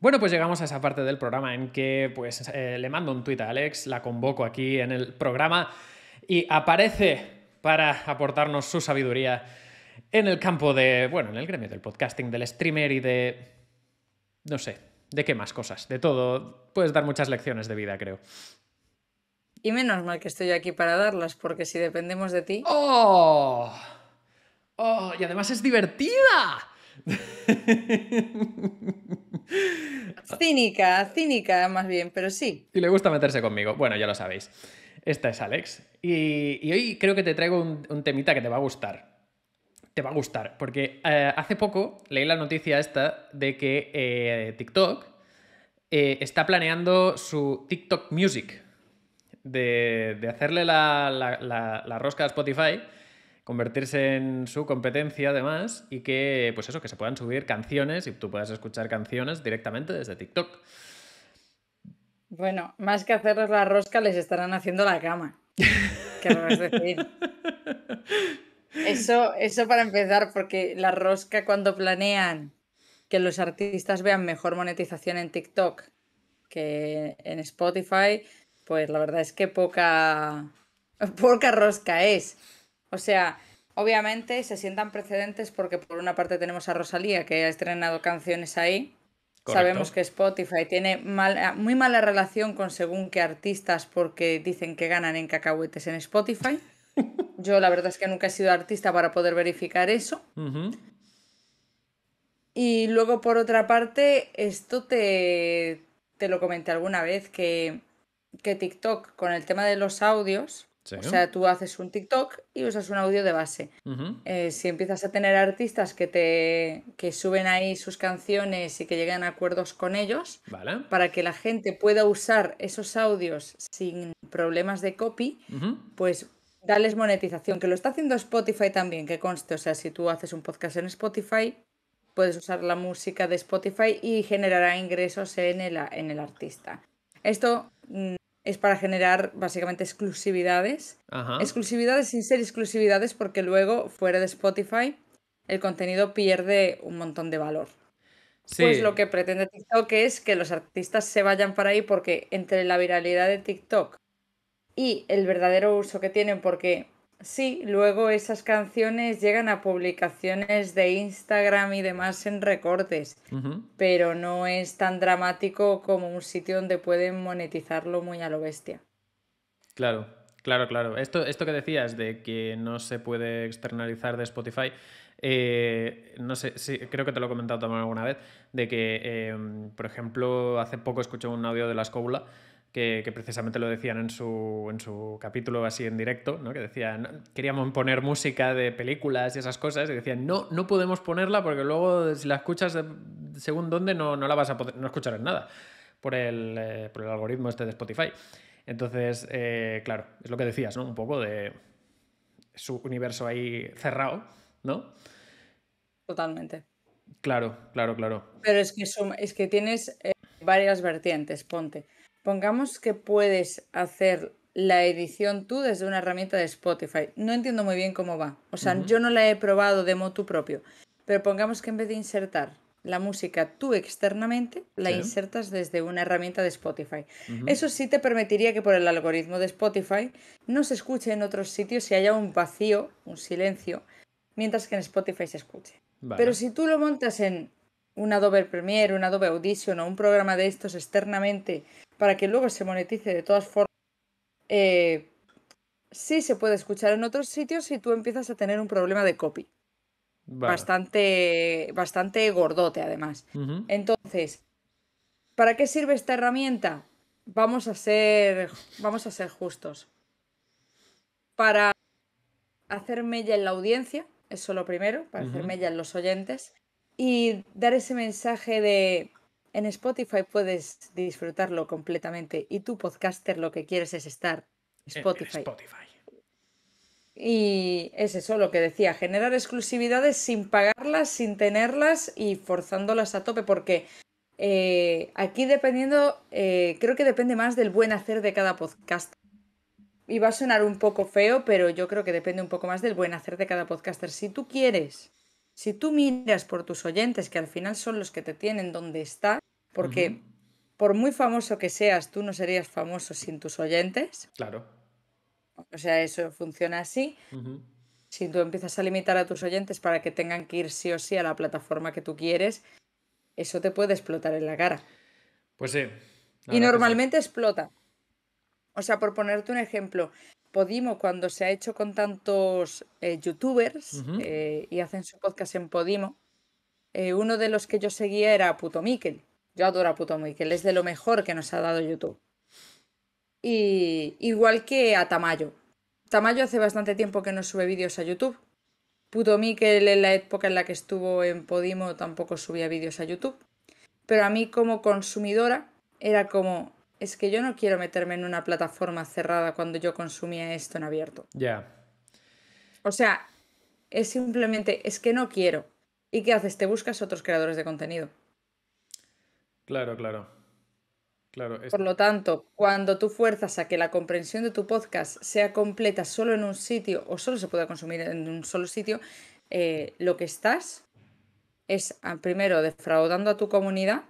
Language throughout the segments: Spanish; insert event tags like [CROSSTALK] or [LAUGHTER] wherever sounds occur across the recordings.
Bueno, pues llegamos a esa parte del programa en que pues, eh, le mando un tuit a Alex, la convoco aquí en el programa y aparece para aportarnos su sabiduría en el campo de, bueno, en el gremio del podcasting, del streamer y de, no sé, de qué más cosas, de todo. Puedes dar muchas lecciones de vida, creo. Y menos mal que estoy aquí para darlas, porque si dependemos de ti... ¡Oh! ¡Oh! Y además es divertida. [LAUGHS] cínica, cínica más bien, pero sí. Y le gusta meterse conmigo. Bueno, ya lo sabéis. Esta es Alex. Y, hoy creo que te traigo un, temita que te va a gustar. Te va a gustar, porque eh, hace poco leí la noticia esta de que eh, TikTok eh, está planeando su TikTok Music, de, hacerle la rosca a Spotify convertirse en su competencia además y que, pues eso, que se puedan subir canciones y tú puedas escuchar canciones directamente desde TikTok. Bueno, más que hacerles la rosca, les estarán haciendo la cama. ¿Qué vas a decir? Eso, eso para empezar, porque la rosca cuando planean que los artistas vean mejor monetización en TikTok que en Spotify, pues la verdad es que poca, poca rosca es. O sea, obviamente se sientan precedentes porque por una parte tenemos a Rosalía que ha estrenado canciones ahí. Sabemos que Spotify tiene ah, muy mala relación con según qué artistas porque dicen que ganan en cacahuetes en Spotify. [LAUGHS] Yo la verdad es que nunca he sido artista para poder verificar eso. Y luego por otra parte, esto te, lo comenté alguna vez, que TikTok con el tema de los audios o sea, tú haces un TikTok y usas un audio de base. Eh, si empiezas a tener artistas que te suben ahí sus canciones y que lleguen a acuerdos con ellos, para que la gente pueda usar esos audios sin problemas de copy, pues dales monetización, que lo está haciendo Spotify también, que conste. O sea, si tú haces un podcast en Spotify, puedes usar la música de Spotify y generará ingresos en el, en el artista. Esto mm, es para generar básicamente exclusividades. Exclusividades sin ser exclusividades porque luego fuera de Spotify el contenido pierde un montón de valor. Pues lo que pretende TikTok es que los artistas se vayan para ahí porque entre la viralidad de TikTok y el verdadero uso que tienen porque Sí, luego esas canciones llegan a publicaciones de Instagram y demás en recortes, pero no es tan dramático como un sitio donde pueden monetizarlo muy a lo bestia. Claro, claro, claro. Esto, esto que decías de que no se puede externalizar de Spotify, eh, no sé, creo que te lo he comentado también alguna vez, de que, em, por ejemplo, hace poco escuché un audio de la Escóbula que, precisamente lo decían en su, en su capítulo así en directo, ¿no? que decían, queríamos poner música de películas y esas cosas, y decían, no, no podemos ponerla porque luego si la escuchas según dónde no, la vas a poder, no escucharás nada por el, eh, por el algoritmo este de Spotify. Entonces, eh, claro, es lo que decías, ¿no? Un poco de su universo ahí cerrado Totalmente. Claro, claro, claro. Pero es que, es que tienes eh, varias vertientes, ponte. Pongamos que puedes hacer la edición tú desde una herramienta de Spotify. No entiendo muy bien cómo va. O sea, yo no la he probado de modo propio. Pero pongamos que en vez de insertar la música tú externamente, la insertas desde una herramienta de Spotify. Eso sí te permitiría que por el algoritmo de Spotify no se escuche en otros sitios si haya un vacío, un silencio mientras que en Spotify se escuche. Pero si tú lo montas en un Adobe Premiere, un Adobe Audition o un programa de estos externamente para que luego se monetice de todas formas, eh, sí se puede escuchar en otros sitios si tú empiezas a tener un problema de copy. Bastante, bastante gordote además. Entonces, ¿para qué sirve esta herramienta? Vamos a ser, vamos a ser justos. Para hacer mella en la audiencia, eso lo primero, para hacerme ya los oyentes, y dar ese mensaje de en Spotify puedes disfrutarlo completamente y tu podcaster lo que quieres es estar Spotify. En Spotify. Y es eso lo que decía, generar exclusividades sin pagarlas, sin tenerlas y forzándolas a tope, porque eh, aquí dependiendo, eh, creo que depende más del buen hacer de cada podcaster y va a sonar un poco feo, pero yo creo que depende un poco más del buen hacer de cada podcaster. Si tú quieres, si tú miras por tus oyentes, que al final son los que te tienen donde está, porque por muy famoso que seas, tú no serías famoso sin tus oyentes. Claro. O sea, eso funciona así. Si tú empiezas a limitar a tus oyentes para que tengan que ir sí o sí a la plataforma que tú quieres, eso te puede explotar en la cara. Pues sí. Y normalmente explota. O sea, por ponerte un ejemplo, Podimo cuando se ha hecho con tantos eh, youtubers eh, y hacen su podcast en Podimo, eh, uno de los que yo seguía era Puto Miquel. Yo adoro a Puto Miquel, es de lo mejor que nos ha dado YouTube. Y igual que a Tamayo. Tamayo hace bastante tiempo que no sube vídeos a YouTube. Puto Miquel en la época en la que estuvo en Podimo tampoco subía vídeos a YouTube. Pero a mí como consumidora era como, es que yo no quiero meterme en una plataforma cerrada cuando yo consumía esto en abierto. Ya. O sea, es simplemente, es que no quiero. ¿Y qué haces? Te buscas otros creadores de contenido. Claro, claro. Claro, Por lo tanto, cuando tú fuerzas a que la comprensión de tu podcast sea completa solo en un sitio o solo se pueda consumir en un solo sitio, eh, lo que estás es ah, primero defraudando a tu comunidad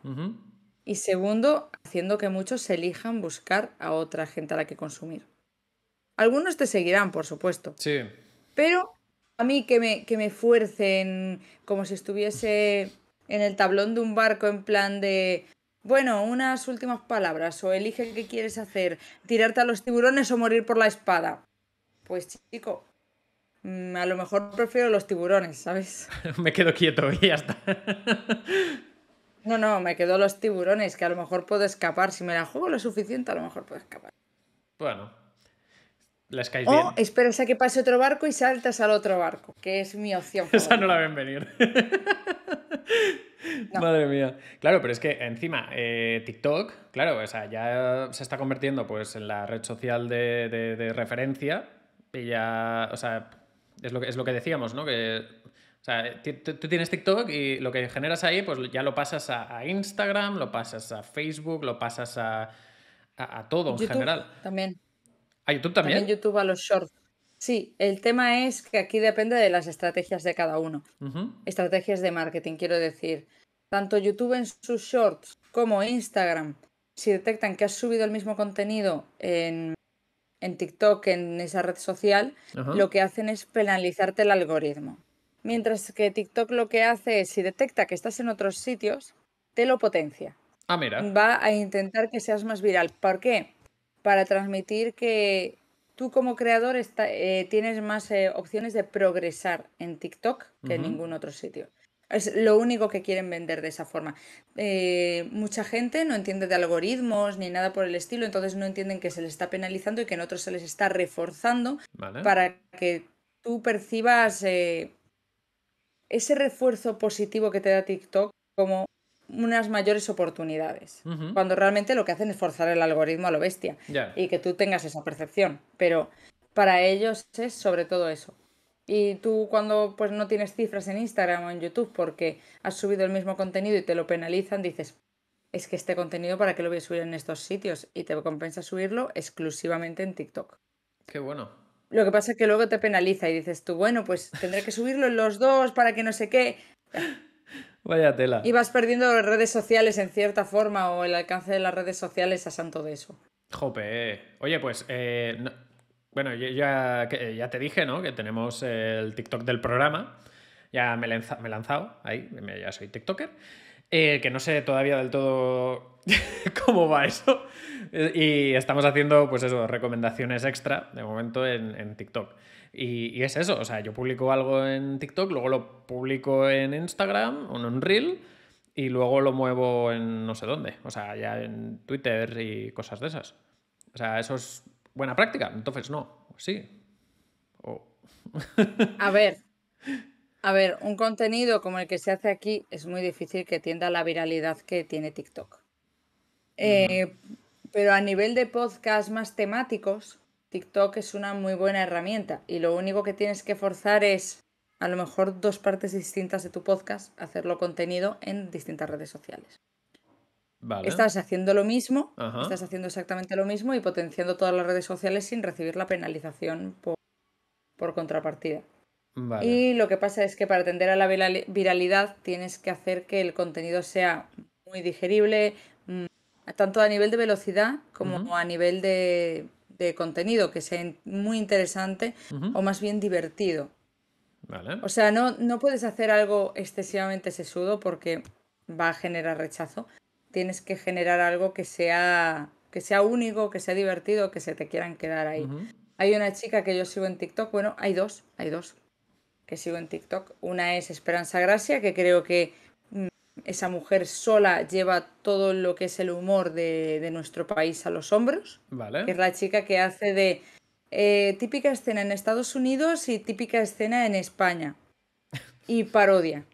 y segundo, haciendo que muchos elijan buscar a otra gente a la que consumir. Algunos te seguirán, por supuesto. Sí. Pero a mí que me, que me fuercen como si estuviese en el tablón de un barco en plan de, bueno, unas últimas palabras, o elige qué quieres hacer, tirarte a los tiburones o morir por la espada. Pues chico, mm, a lo mejor prefiero los tiburones, ¿sabes? [LAUGHS] me quedo quieto y ya está. No, no, me quedo los tiburones, que a lo mejor puedo escapar. Si me la juego lo suficiente, a lo mejor puedo escapar. Bueno. Les caes o oh, esperas a que pase otro barco y saltas al otro barco, que es mi opción. [LAUGHS] Esa no la ven venir. [LAUGHS] Madre mía. Claro, pero es que encima eh, TikTok, claro, o sea, ya se está convirtiendo pues en la red social de, referencia y ya, o sea, es lo, que, es lo que decíamos, ¿no? Que sea, tú tienes TikTok y lo que generas ahí, pues ya lo pasas a, Instagram, lo pasas a Facebook, lo pasas a, todo en general. También. ¿A YouTube también? También YouTube a los shorts. Sí, el tema es que aquí depende de las estrategias de cada uno. Estrategias de marketing, quiero decir. Tanto YouTube en sus shorts como Instagram, si detectan que has subido el mismo contenido en, en TikTok, en esa red social, lo que hacen es penalizarte el algoritmo. Mientras que TikTok lo que hace es, si detecta que estás en otros sitios, te lo potencia. Ah, mira. Va a intentar que seas más viral. ¿Por qué? Para transmitir que tú como creador eh, tienes más eh, opciones de progresar en TikTok que en ningún otro sitio. Es lo único que quieren vender de esa forma. Eh, mucha gente no entiende de algoritmos ni nada por el estilo, entonces no entienden que se les está penalizando y que en otros se les está reforzando para que tú percibas ese refuerzo positivo que te da TikTok como unas mayores oportunidades, cuando realmente lo que hacen es forzar el algoritmo a lo bestia y que tú tengas esa percepción. Pero para ellos es sobre todo eso. Y tú cuando pues no tienes cifras en Instagram o en YouTube porque has subido el mismo contenido y te lo penalizan, dices, es que este contenido para qué lo voy a subir en estos sitios y te compensa subirlo exclusivamente en TikTok. Qué bueno. Lo que pasa es que luego te penaliza y dices tú, bueno, pues tendré que subirlo en los dos para que no sé qué. [LAUGHS] Vaya tela. Y vas perdiendo las redes sociales en cierta forma o el alcance de las redes sociales a santo de eso. Jope. Oye, pues eh, bueno, ya, eh, ya, te dije, ¿no? Que tenemos el TikTok del programa. Ya me, he lanzado ahí, ya soy TikToker. Eh, que no sé todavía del todo [LAUGHS] cómo va eso. Y estamos haciendo, pues eso, recomendaciones extra de momento en, en TikTok. Y, es eso, o sea, yo publico algo en TikTok, luego lo publico en Instagram o en Unreal, y luego lo muevo en no sé dónde, o sea, ya en Twitter y cosas de esas. O sea, eso es buena práctica. Entonces, no, sí. A ver, [LAUGHS] A ver, un contenido como el que se hace aquí es muy difícil que tienda a la viralidad que tiene TikTok. Eh, pero a nivel de podcast más temáticos, TikTok es una muy buena herramienta y lo único que tienes que forzar es a lo mejor dos partes distintas de tu podcast, hacerlo contenido en distintas redes sociales. Estás haciendo lo mismo, estás haciendo exactamente lo mismo y potenciando todas las redes sociales sin recibir la penalización por contrapartida. Y lo que pasa es que para atender a la viralidad tienes que hacer que el contenido sea muy digerible, mm, tanto a nivel de velocidad como a nivel de, contenido, que sea muy interesante o más bien divertido. O sea, no, puedes hacer algo excesivamente sesudo porque va a generar rechazo. Tienes que generar algo que sea, que sea único, que sea divertido, que se te quieran quedar ahí. Hay una chica que yo sigo en TikTok, bueno, hay dos, hay dos, que sigo en TikTok. Una es Esperanza Gracia, que creo que mm, esa mujer sola lleva todo lo que es el humor de, nuestro país a los hombros. es la chica que hace de eh, típica escena en Estados Unidos y típica escena en España. [LAUGHS] Y parodia.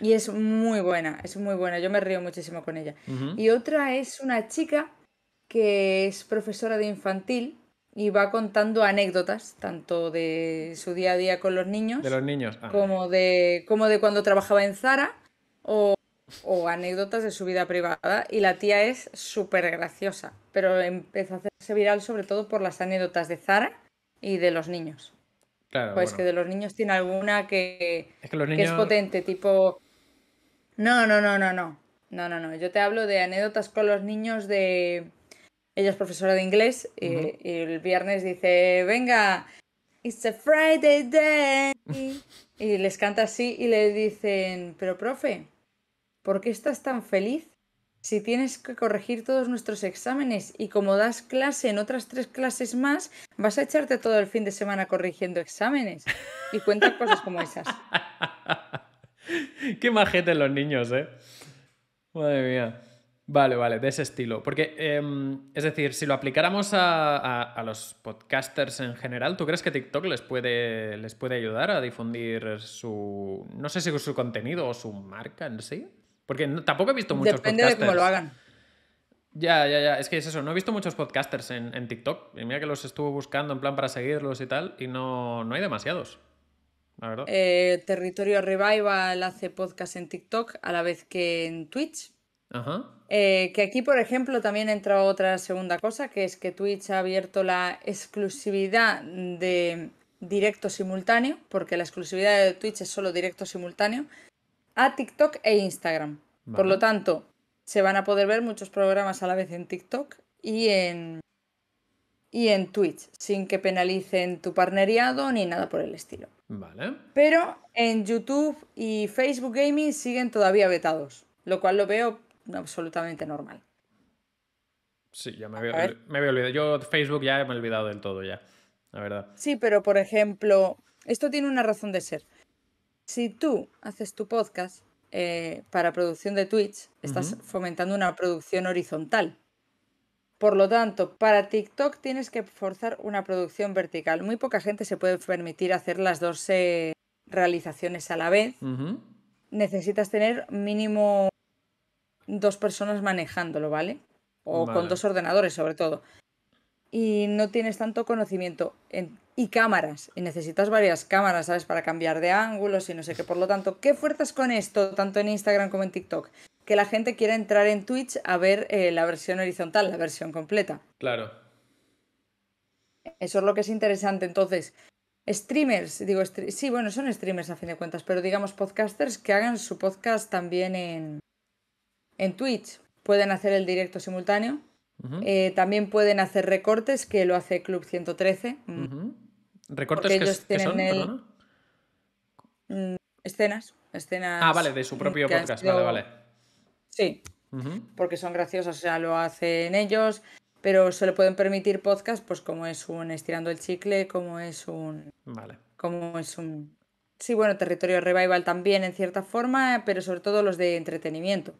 Y es muy buena, es muy buena. Yo me río muchísimo con ella. Y otra es una chica que es profesora de infantil y va contando anécdotas, tanto de su día a día con los niños, de los niños. Ah. como, de, como de cuando trabajaba en Zara o, anécdotas de su vida privada. Y la tía es súper graciosa, pero empezó a hacerse viral sobre todo por las anécdotas de Zara y de los niños. Claro, pues que de los niños tiene alguna que que es potente, tipo... No, no, no, no, no. No, no, no. Yo te hablo de anécdotas con los niños de ella es profesora de inglés y, el viernes dice, venga, it's a Friday day. [LAUGHS] y les canta así y le dicen, pero profe, ¿por qué estás tan feliz? Si tienes que corregir todos nuestros exámenes y como das clase en otras tres clases más, vas a echarte todo el fin de semana corrigiendo exámenes. Y cuentas cosas como esas. [LAUGHS] Qué majete los niños, ¿eh? Madre mía. Vale, vale, de ese estilo. Porque, em, es decir, si lo aplicáramos a, los podcasters en general, ¿tú crees que TikTok les puede, les puede ayudar a difundir su, no sé si su contenido o su marca en sí? Porque tampoco he visto muchos podcasters. Depende de cómo lo hagan. Ya, ya, ya. Es que es eso. No he visto muchos podcasters en, TikTok. Y mira que los estuve buscando en plan para seguirlos y tal. Y no, no hay demasiados. La verdad. Eh, Territorio Revival hace podcast en TikTok a la vez que en Twitch. Eh, que aquí, por ejemplo, también entra otra segunda cosa, que es que Twitch ha abierto la exclusividad de directo simultáneo, porque la exclusividad de Twitch es solo directo simultáneo, a TikTok e Instagram. Por lo tanto, se van a poder ver muchos programas a la vez en TikTok y en, y en Twitch, sin que penalicen tu partneriado ni nada por el estilo. Vale. Pero en YouTube y Facebook Gaming siguen todavía vetados, lo cual lo veo absolutamente normal. Sí, ya me había, olvidado. Yo Facebook ya me he olvidado del todo ya, la verdad. Sí, pero por ejemplo, esto tiene una razón de ser. Si tú haces tu podcast eh, para producción de Twitch, estás fomentando una producción horizontal. Por lo tanto, para TikTok tienes que forzar una producción vertical. Muy poca gente se puede permitir hacer las dos eh, realizaciones a la vez. Necesitas tener mínimo dos personas manejándolo, ¿vale? O con dos ordenadores, sobre todo. Y no tienes tanto conocimiento. En... y cámaras. Y necesitas varias cámaras, ¿sabes? Para cambiar de ángulos y no sé qué. Por lo tanto, ¿qué fuerzas con esto, tanto en Instagram como en TikTok? Que la gente quiera entrar en Twitch a ver eh, la versión horizontal, la versión completa. Claro. Eso es lo que es interesante. Entonces, streamers, digo, sí, bueno, son streamers a fin de cuentas, pero digamos podcasters que hagan su podcast también en, en Twitch pueden hacer el directo simultáneo. Eh, también pueden hacer recortes, que lo hace Club 113. Mm. ¿Recortes que, ellos tienen mm, Escenas, Ah, vale, de su propio podcast, vale, vale. Sí, porque son graciosos, o sea, lo hacen ellos, pero se le pueden permitir podcasts pues como es un Estirando el Chicle, como es un. Vale. Como es un. Sí, bueno, Territorio Revival también en cierta forma, pero sobre todo los de entretenimiento.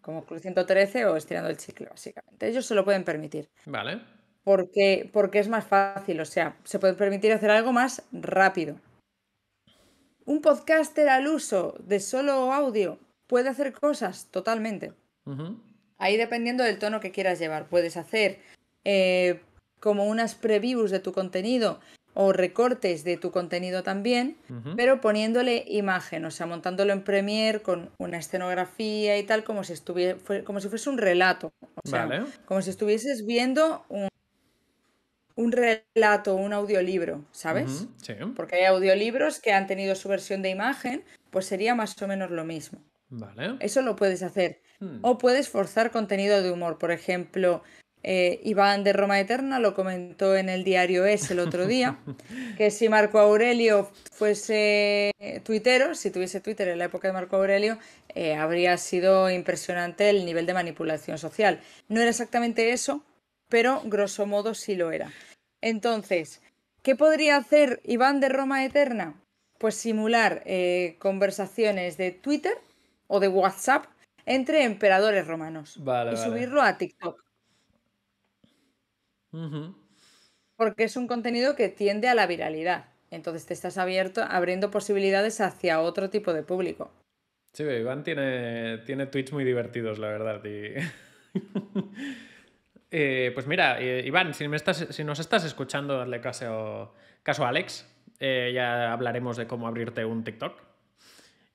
Como Club 113 o Estirando el ciclo básicamente. Ellos se lo pueden permitir. Vale. Porque, porque es más fácil, o sea, se puede permitir hacer algo más rápido. Un podcaster al uso de solo audio puede hacer cosas totalmente. Ahí dependiendo del tono que quieras llevar, puedes hacer eh, como unas previews de tu contenido o recortes de tu contenido también, pero poniéndole imagen, o sea, montándolo en Premiere con una escenografía y tal, como si, como si fuese un relato, o sea, como si estuvieses viendo un, relato, un audiolibro, ¿sabes? sí. Porque hay audiolibros que han tenido su versión de imagen, pues sería más o menos lo mismo. Vale. Eso lo puedes hacer. Hmm. O puedes forzar contenido de humor, por ejemplo, eh, Iván de Roma Eterna lo comentó en el diario Es el otro día, [LAUGHS] que si Marco Aurelio fuese tuitero, si tuviese Twitter en la época de Marco Aurelio, eh, habría sido impresionante el nivel de manipulación social. No era exactamente eso, pero grosso modo sí lo era. Entonces, ¿qué podría hacer Iván de Roma Eterna? Pues simular eh, conversaciones de Twitter o de WhatsApp entre emperadores romanos y subirlo a TikTok. Porque es un contenido que tiende a la viralidad. Entonces te estás abierto, abriendo posibilidades hacia otro tipo de público. Sí, Iván tiene, tiene tweets muy divertidos, la verdad. Y... [LAUGHS] Eh, pues mira, eh, Iván, si, estás, si nos estás escuchando, darle caso, caso a Alex. Eh, ya hablaremos de cómo abrirte un TikTok.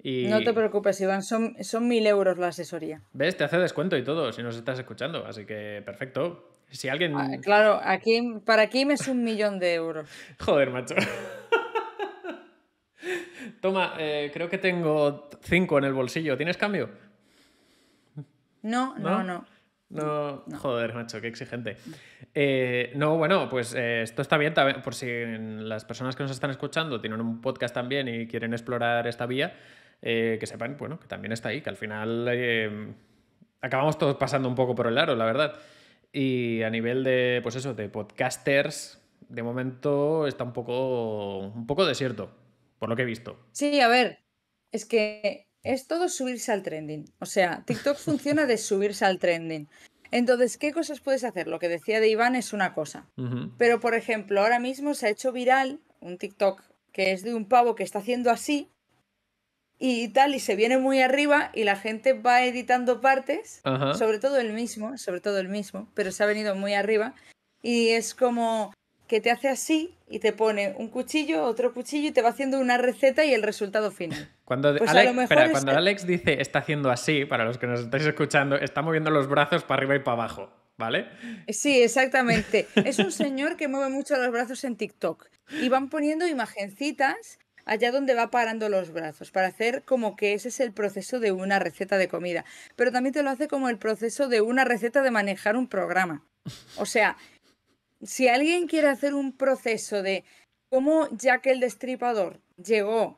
Y... No te preocupes, Iván, son, son mil euros la asesoría. ¿Ves? Te hace descuento y todo si nos estás escuchando, así que perfecto. Si alguien. Ah, claro, aquí, para Kim es un millón de euros. [LAUGHS] Joder, macho. Toma, eh, creo que tengo cinco en el bolsillo. ¿Tienes cambio? No, no, no. no. joder, macho, qué exigente. Eh, no, bueno, pues eh, esto está bien por si las personas que nos están escuchando tienen un podcast también y quieren explorar esta vía, que sepan, bueno, que también está ahí, que al final acabamos todos pasando un poco por el aro, la verdad. Y a nivel de, pues eso, de podcasters, de momento está un poco, un poco desierto, por lo que he visto. Sí, a ver, es que es todo subirse al trending. O sea, TikTok funciona de subirse al trending. Entonces, ¿qué cosas puedes hacer? Lo que decía de Iván es una cosa. Pero, por ejemplo, ahora mismo se ha hecho viral un TikTok que es de un pavo que está haciendo así y tal, y se viene muy arriba y la gente va editando partes, sobre todo el mismo, sobre todo el mismo, pero se ha venido muy arriba y es como que te hace así y te pone un cuchillo, otro cuchillo y te va haciendo una receta y el resultado final. Cuando, pues Alex, espera, cuando Alex dice está haciendo así, para los que nos estáis escuchando, está moviendo los brazos para arriba y para abajo. ¿vale? Sí, exactamente. Es un señor que mueve mucho los brazos en TikTok. Y van poniendo imagencitas allá donde va parando los brazos, para hacer como que ese es el proceso de una receta de comida, pero también te lo hace como el proceso de una receta de manejar un programa. O sea, si alguien quiere hacer un proceso de cómo Jack el Destripador llegó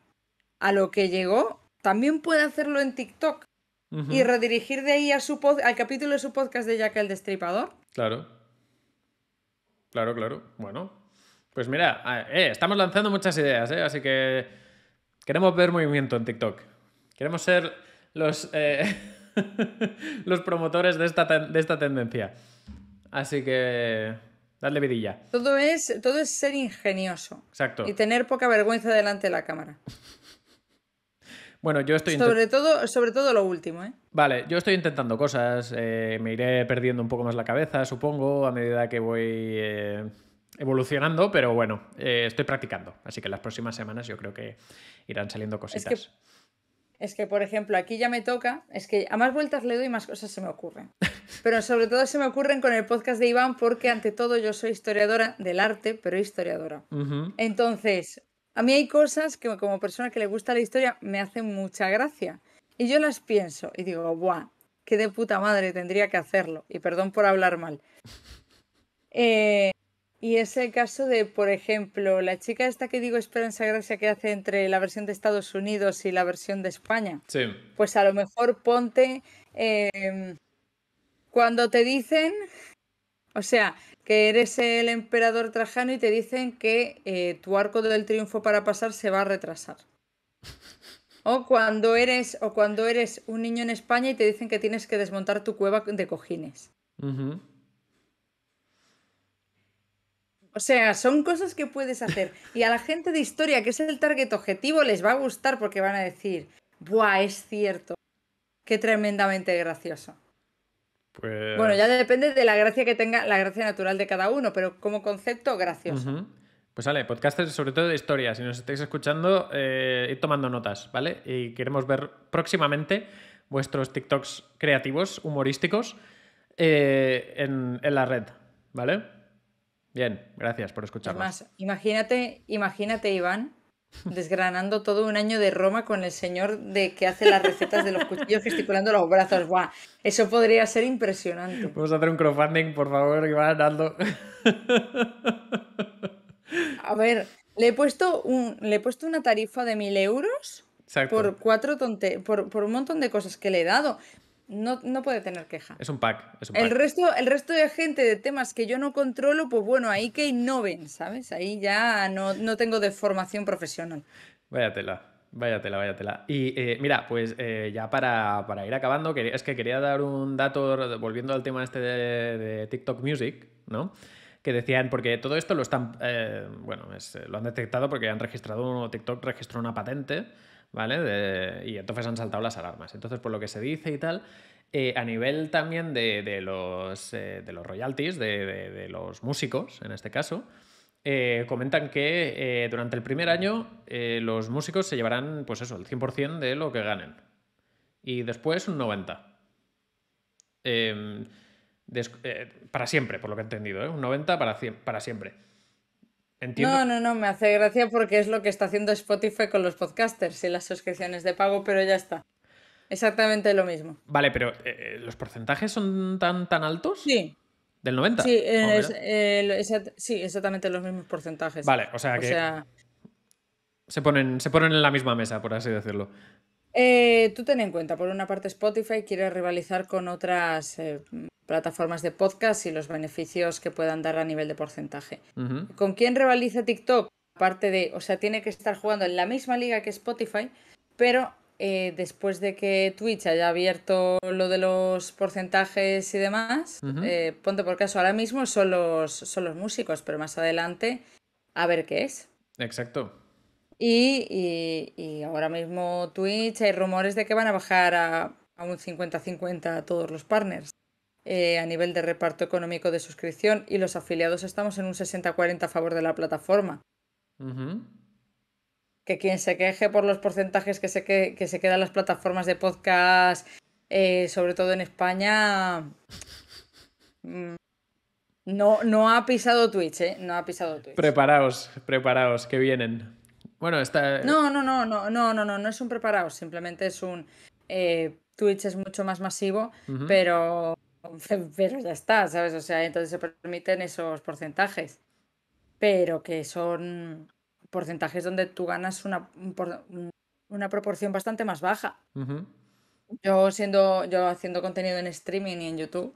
a lo que llegó, también puede hacerlo en TikTok y redirigir de ahí a su al capítulo de su podcast de Jack el Destripador. Claro. Claro, claro. Bueno, pues mira, eh, estamos lanzando muchas ideas, eh, así que queremos ver movimiento en TikTok. Queremos ser los, eh, [LAUGHS] los promotores de esta, de esta tendencia. Así que dadle vidilla. Todo es, todo es ser ingenioso. Exacto. Y tener poca vergüenza delante de la cámara. [LAUGHS] Bueno, yo estoy... Sobre todo, sobre todo lo último, ¿eh? Vale, yo estoy intentando cosas, me iré perdiendo un poco más la cabeza, supongo, a medida que voy evolucionando, pero bueno, eh, estoy practicando. Así que en las próximas semanas yo creo que irán saliendo cositas. Es que, por ejemplo, aquí ya me toca, es que a más vueltas le doy, más cosas se me ocurren. [LAUGHS] Pero sobre todo se me ocurren con el podcast de Iván, porque ante todo yo soy historiadora del arte, pero historiadora. Entonces, a mí hay cosas que como persona que le gusta la historia me hacen mucha gracia. Y yo las pienso y digo, ¡buah! ¡Qué de puta madre tendría que hacerlo! Y perdón por hablar mal. [LAUGHS] Eh, y es el caso de, por ejemplo, la chica esta que digo Esperanza Gracia que hace entre la versión de Estados Unidos y la versión de España. Sí. Pues a lo mejor ponte em, cuando te dicen, o sea, que eres el emperador Trajano y te dicen que eh, tu arco del triunfo para pasar se va a retrasar. O cuando eres, o cuando eres un niño en España y te dicen que tienes que desmontar tu cueva de cojines. O sea, son cosas que puedes hacer. Y a la gente de historia, que es el target objetivo, les va a gustar porque van a decir, ¡buah, es cierto! ¡Qué tremendamente gracioso! Pues... Bueno, ya pues depende de la gracia que tenga, la gracia natural de cada uno, pero como concepto, gracioso. Pues vale, podcasters sobre todo de historia. Si nos estáis escuchando, eh, ir tomando notas, ¿vale? Y queremos ver próximamente vuestros TikToks creativos, humorísticos, eh, en la red, ¿vale? Bien, gracias por escucharnos. Además, imagínate, imagínate, Iván, desgranando todo un año de Roma con el señor de que hace las recetas de los cuchillos gesticulando los brazos. ¡Buah! Eso podría ser impresionante. Vamos a hacer un crowdfunding, por favor, Iván, Aldo. A ver, le he puesto, un, le he puesto una tarifa de mil euros por cuatro por, por, un montón de cosas que le he dado. No, no, puede tener queja. Es un pack. el, Resto, el resto de gente de temas que yo no controlo, pues bueno, ahí que innoven, ¿sabes? Ahí ya no, no tengo de formación profesional. Váyatela. Váyatela, váyatela. Y eh, mira, pues eh, ya para, ir acabando, es que quería dar un dato, volviendo al tema este de, TikTok Music, ¿no? que decían, porque todo esto lo están, eh, bueno, es, lo han detectado porque han registrado, TikTok registró una patente ¿vale? y entonces han saltado las alarmas. Entonces, por lo que se dice y tal, eh, a nivel también de, los, eh, de los royalties, de, los músicos, en este caso, eh, comentan que durante el primer año los músicos se llevarán, pues eso, el 100% de lo que ganen. Y después un 90%. Em, para siempre, por lo que he entendido, un 90% para, para siempre. No, no, no, me hace gracia porque es lo que está haciendo Spotify con los podcasters y las suscripciones de pago, pero ya está. Exactamente lo mismo. Vale, pero eh, eh, ¿los porcentajes son tan, tan altos? Sí. ¿Del 90? Sí, exactamente los mismos porcentajes. Vale, o sea que. Se, ponen, se ponen en la misma mesa, por así decirlo. Eh, tú ten en cuenta, por una parte Spotify quiere rivalizar con otras plataformas de podcast y los beneficios que puedan dar a nivel de porcentaje. ¿Con quién rivaliza TikTok? Aparte de, o sea, tiene que estar jugando en la misma liga que Spotify, pero eh, después de que Twitch haya abierto lo de los porcentajes y demás, eh, ponte por caso, ahora mismo son los, son los músicos, pero más adelante a ver qué es. Exacto. Y, ahora mismo Twitch hay rumores de que van a bajar a, a un 50-50 a todos los partners. Eh, a nivel de reparto económico de suscripción y los afiliados estamos en un 60-40 a favor de la plataforma. Que quien se queje por los porcentajes que se, se quedan las plataformas de podcast, eh, sobre todo en España, mm, No, no ha pisado Twitch, ¿eh? No ha pisado Twitch. Preparaos, preparaos, que vienen. Bueno, está. Eh, no, no, no, no, no, no, no, no es un preparaos, simplemente es un. Twitch es mucho más masivo, pero [LAUGHS] pero ya está, ¿sabes? O sea, entonces se permiten esos porcentajes, pero que son porcentajes donde tú ganas una, una proporción bastante más baja. Yo siendo, yo haciendo contenido en streaming y en YouTube,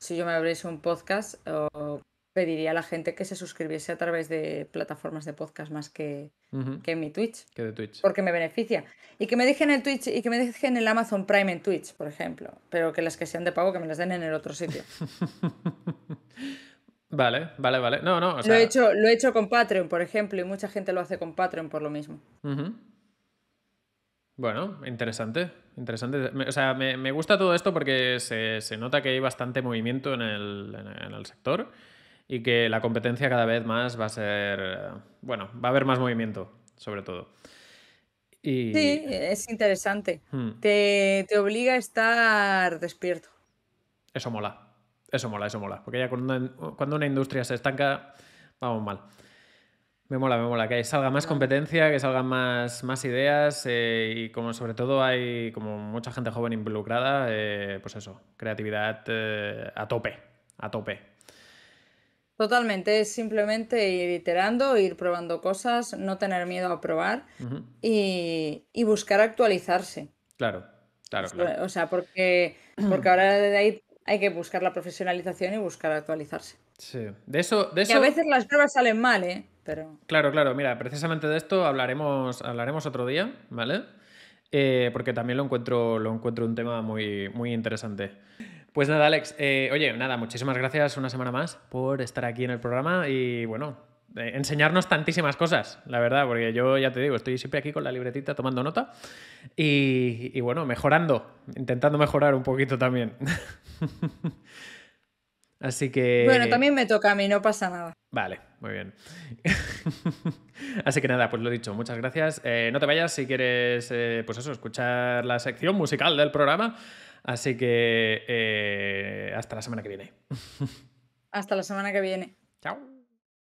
si yo me abriese un podcast o pediría a la gente que se suscribiese a través de plataformas de podcast más que, en mi Twitch. Que de Twitch. Porque me beneficia. Y que me dejen el Twitch y que me el Amazon Prime en Twitch, por ejemplo. Pero que las que sean de pago que me las den en el otro sitio. [LAUGHS] vale, vale, vale. lo, he hecho, lo he hecho con Patreon, por ejemplo, y mucha gente lo hace con Patreon por lo mismo. Bueno, interesante, interesante. O sea, me, gusta todo esto porque se, nota que hay bastante movimiento en el, en el sector y que la competencia cada vez más va a ser, bueno, va a haber más movimiento, sobre todo. Y... Sí, es interesante. Hmm. Te, obliga a estar despierto. Eso mola, eso mola, eso mola. Porque ya cuando una, industria se estanca, vamos mal. Me mola, me mola, que salga más competencia, que salgan más, más ideas eh, y como sobre todo hay como mucha gente joven involucrada, eh, pues eso, creatividad eh, a tope, a tope. Totalmente, es simplemente ir iterando, ir probando cosas, no tener miedo a probar y, buscar actualizarse. Claro, claro, O sea, porque, porque ahora de ahí hay que buscar la profesionalización y buscar actualizarse. Sí, de eso... De a veces las pruebas salen mal, ¿eh? Pero... Claro, claro, mira, precisamente de esto hablaremos, hablaremos otro día, ¿vale? Eh, porque también lo encuentro, lo encuentro un tema muy, muy interesante. Pues nada, Alex. Eh, oye, nada, muchísimas gracias una semana más por estar aquí en el programa y bueno, eh, enseñarnos tantísimas cosas, la verdad, porque yo ya te digo, estoy siempre aquí con la libretita tomando nota y, bueno, mejorando, intentando mejorar un poquito también. [LAUGHS] Así que. Bueno, también me toca a mí, no pasa nada. Vale, muy bien. [LAUGHS] Así que nada, pues lo dicho, muchas gracias. Eh, no te vayas si quieres, pues eso, escuchar la sección musical del programa. Así que eh, hasta la semana que viene. [LAUGHS] Hasta la semana que viene. Chao.